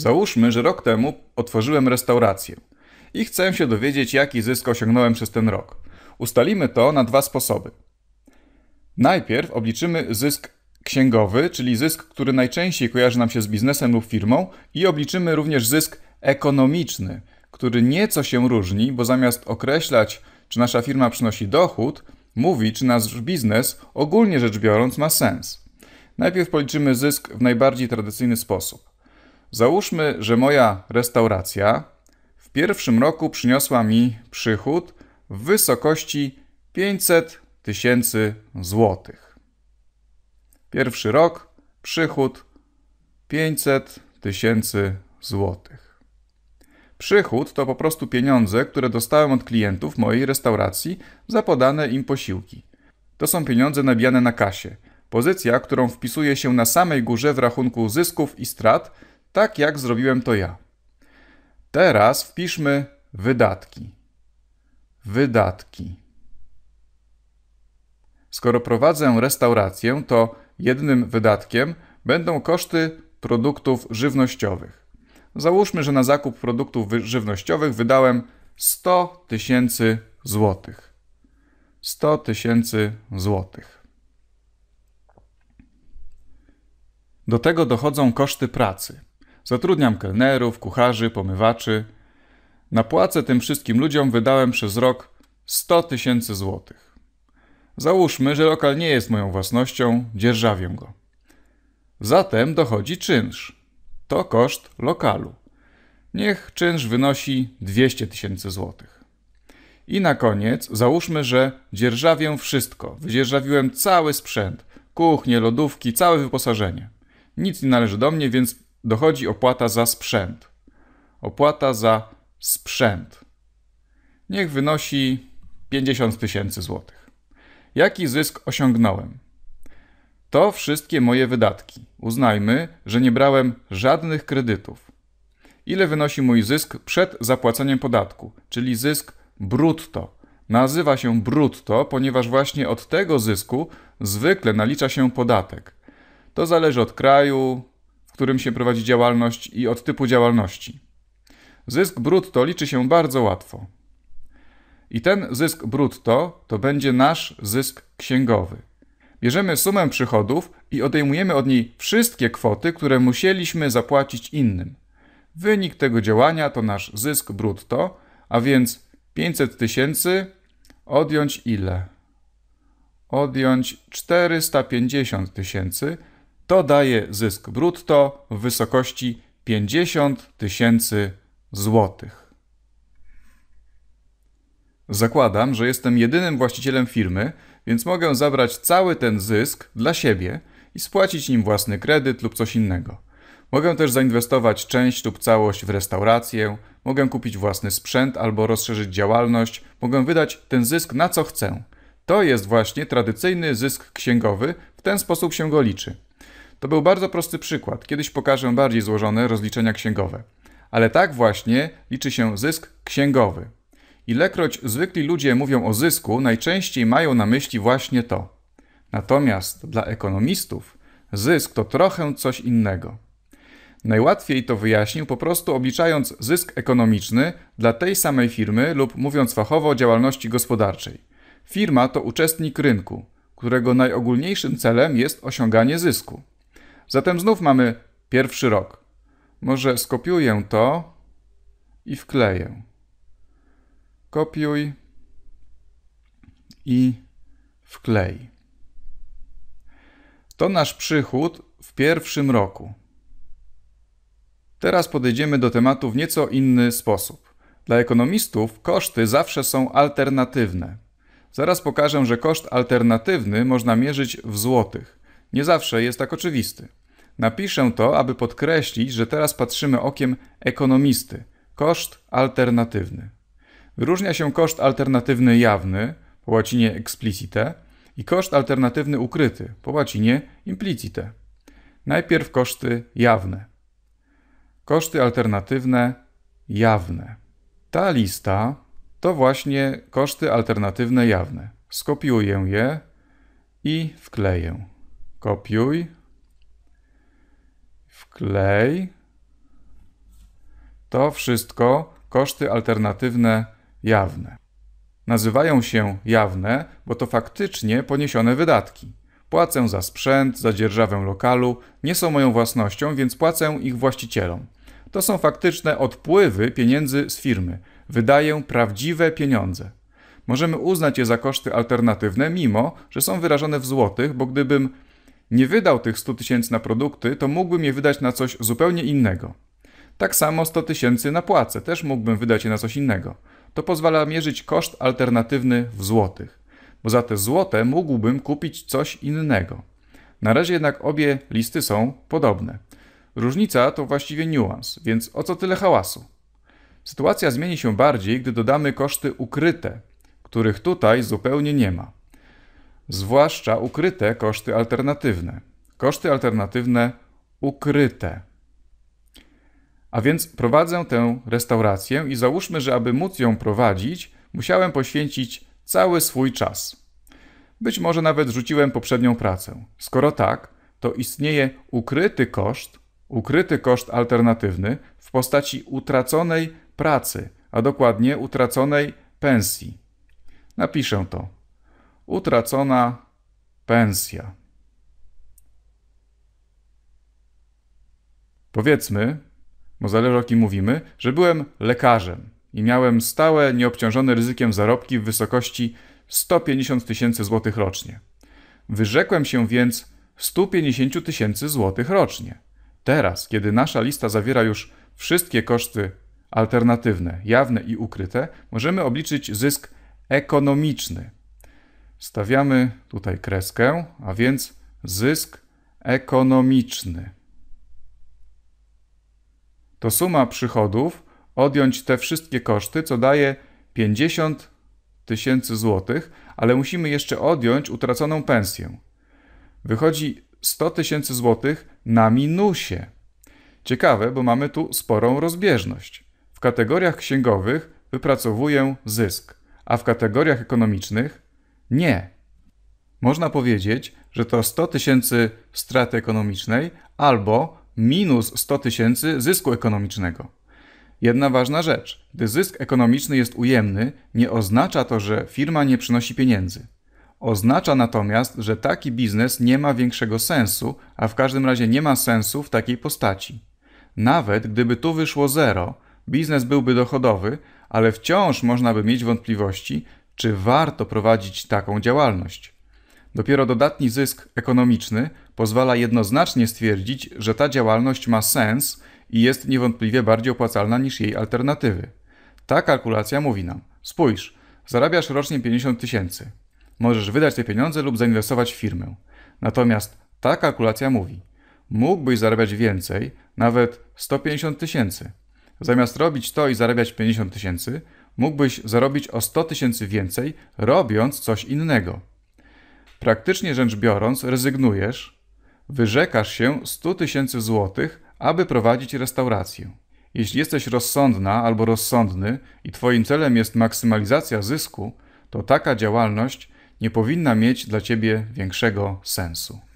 Załóżmy, że rok temu otworzyłem restaurację i chcę się dowiedzieć, jaki zysk osiągnąłem przez ten rok. Ustalimy to na dwa sposoby. Najpierw obliczymy zysk księgowy, czyli zysk, który najczęściej kojarzy nam się z biznesem lub firmą, i obliczymy również zysk ekonomiczny, który nieco się różni, bo zamiast określać, czy nasza firma przynosi dochód, mówi, czy nasz biznes ogólnie rzecz biorąc ma sens. Najpierw policzymy zysk w najbardziej tradycyjny sposób. Załóżmy, że moja restauracja w pierwszym roku przyniosła mi przychód w wysokości 500 tysięcy złotych. Pierwszy rok przychód 500 tysięcy złotych. Przychód to po prostu pieniądze, które dostałem od klientów mojej restauracji za podane im posiłki. To są pieniądze nabijane na kasie. Pozycja, którą wpisuje się na samej górze w rachunku zysków i strat, tak jak zrobiłem to ja. Teraz wpiszmy wydatki. Wydatki. Skoro prowadzę restaurację, to jednym wydatkiem będą koszty produktów żywnościowych. Załóżmy, że na zakup produktów żywnościowych wydałem 100 tysięcy złotych. 100 tysięcy złotych. Do tego dochodzą koszty pracy. Zatrudniam kelnerów, kucharzy, pomywaczy. Na płace tym wszystkim ludziom wydałem przez rok 100 tysięcy złotych. Załóżmy, że lokal nie jest moją własnością, dzierżawię go. Zatem dochodzi czynsz. To koszt lokalu. Niech czynsz wynosi 200 tysięcy złotych. I na koniec załóżmy, że dzierżawię wszystko. Wydzierżawiłem cały sprzęt, kuchnię, lodówki, całe wyposażenie. Nic nie należy do mnie, więc dochodzi opłata za sprzęt. Opłata za sprzęt. Niech wynosi 50 tysięcy złotych. Jaki zysk osiągnąłem? To wszystkie moje wydatki. Uznajmy, że nie brałem żadnych kredytów. Ile wynosi mój zysk przed zapłaceniem podatku, czyli zysk brutto? Nazywa się brutto, ponieważ właśnie od tego zysku zwykle nalicza się podatek. To zależy od kraju, którym się prowadzi działalność i od typu działalności. Zysk brutto liczy się bardzo łatwo. I ten zysk brutto to będzie nasz zysk księgowy. Bierzemy sumę przychodów i odejmujemy od niej wszystkie kwoty, które musieliśmy zapłacić innym. Wynik tego działania to nasz zysk brutto, a więc 500 tysięcy odjąć ile? Odjąć 450 tysięcy to daje zysk brutto w wysokości 50 tysięcy złotych. Zakładam, że jestem jedynym właścicielem firmy, więc mogę zabrać cały ten zysk dla siebie i spłacić nim własny kredyt lub coś innego. Mogę też zainwestować część lub całość w restaurację, mogę kupić własny sprzęt albo rozszerzyć działalność, mogę wydać ten zysk na co chcę. To jest właśnie tradycyjny zysk księgowy, w ten sposób się go liczy. To był bardzo prosty przykład, kiedyś pokażę bardziej złożone rozliczenia księgowe. Ale tak właśnie liczy się zysk księgowy. Ilekroć zwykli ludzie mówią o zysku, najczęściej mają na myśli właśnie to. Natomiast dla ekonomistów zysk to trochę coś innego. Najłatwiej to wyjaśnił po prostu obliczając zysk ekonomiczny dla tej samej firmy lub mówiąc fachowo o działalności gospodarczej. Firma to uczestnik rynku, którego najogólniejszym celem jest osiąganie zysku. Zatem znów mamy pierwszy rok. Może skopiuję to i wkleję. Kopiuj i wklej. To nasz przychód w pierwszym roku. Teraz podejdziemy do tematu w nieco inny sposób. Dla ekonomistów koszty zawsze są alternatywne. Zaraz pokażę, że koszt alternatywny można mierzyć w złotych. Nie zawsze jest tak oczywisty. Napiszę to, aby podkreślić, że teraz patrzymy okiem ekonomisty. Koszt alternatywny. Wyróżnia się koszt alternatywny jawny, po łacinie explicite, i koszt alternatywny ukryty, po łacinie implicite. Najpierw koszty jawne. Koszty alternatywne jawne. Ta lista to właśnie koszty alternatywne jawne. Skopiuję je i wkleję. Kopiuj, klej. To wszystko koszty alternatywne jawne. Nazywają się jawne, bo to faktycznie poniesione wydatki. Płacę za sprzęt, za dzierżawę lokalu, nie są moją własnością, więc płacę ich właścicielom. To są faktyczne odpływy pieniędzy z firmy. Wydaję prawdziwe pieniądze. Możemy uznać je za koszty alternatywne, mimo że są wyrażone w złotych, bo gdybym nie wydał tych 100 tysięcy na produkty, to mógłbym je wydać na coś zupełnie innego. Tak samo 100 tysięcy na płace też mógłbym wydać je na coś innego. To pozwala mierzyć koszt alternatywny w złotych, bo za te złote mógłbym kupić coś innego. Na razie jednak obie listy są podobne. Różnica to właściwie niuans, więc o co tyle hałasu? Sytuacja zmieni się bardziej, gdy dodamy koszty ukryte, których tutaj zupełnie nie ma zwłaszcza ukryte koszty alternatywne. Koszty alternatywne ukryte. A więc prowadzę tę restaurację i załóżmy, że aby móc ją prowadzić, musiałem poświęcić cały swój czas. Być może nawet rzuciłem poprzednią pracę. Skoro tak, to istnieje ukryty koszt, ukryty koszt alternatywny w postaci utraconej pracy, a dokładnie utraconej pensji. Napiszę to utracona pensja. Powiedzmy, bo zależy o kim mówimy, że byłem lekarzem i miałem stałe, nieobciążone ryzykiem zarobki w wysokości 150 tysięcy złotych rocznie. Wyrzekłem się więc 150 tysięcy złotych rocznie. Teraz, kiedy nasza lista zawiera już wszystkie koszty alternatywne, jawne i ukryte, możemy obliczyć zysk ekonomiczny Stawiamy tutaj kreskę, a więc zysk ekonomiczny. To suma przychodów, odjąć te wszystkie koszty, co daje 50 tysięcy złotych, ale musimy jeszcze odjąć utraconą pensję. Wychodzi 100 tysięcy złotych na minusie. Ciekawe, bo mamy tu sporą rozbieżność. W kategoriach księgowych wypracowuję zysk, a w kategoriach ekonomicznych nie. Można powiedzieć, że to 100 tysięcy straty ekonomicznej albo minus 100 tysięcy zysku ekonomicznego. Jedna ważna rzecz: gdy zysk ekonomiczny jest ujemny, nie oznacza to, że firma nie przynosi pieniędzy. Oznacza natomiast, że taki biznes nie ma większego sensu, a w każdym razie nie ma sensu w takiej postaci. Nawet gdyby tu wyszło zero, biznes byłby dochodowy, ale wciąż można by mieć wątpliwości, czy warto prowadzić taką działalność. Dopiero dodatni zysk ekonomiczny pozwala jednoznacznie stwierdzić, że ta działalność ma sens i jest niewątpliwie bardziej opłacalna niż jej alternatywy. Ta kalkulacja mówi nam: spójrz, zarabiasz rocznie 50 tysięcy. Możesz wydać te pieniądze lub zainwestować w firmę. Natomiast ta kalkulacja mówi: mógłbyś zarabiać więcej, nawet 150 tysięcy. Zamiast robić to i zarabiać 50 tysięcy, mógłbyś zarobić o 100 tysięcy więcej, robiąc coś innego. Praktycznie rzecz biorąc, rezygnujesz, wyrzekasz się 100 tysięcy złotych, aby prowadzić restaurację. Jeśli jesteś rozsądna albo rozsądny i Twoim celem jest maksymalizacja zysku, to taka działalność nie powinna mieć dla Ciebie większego sensu.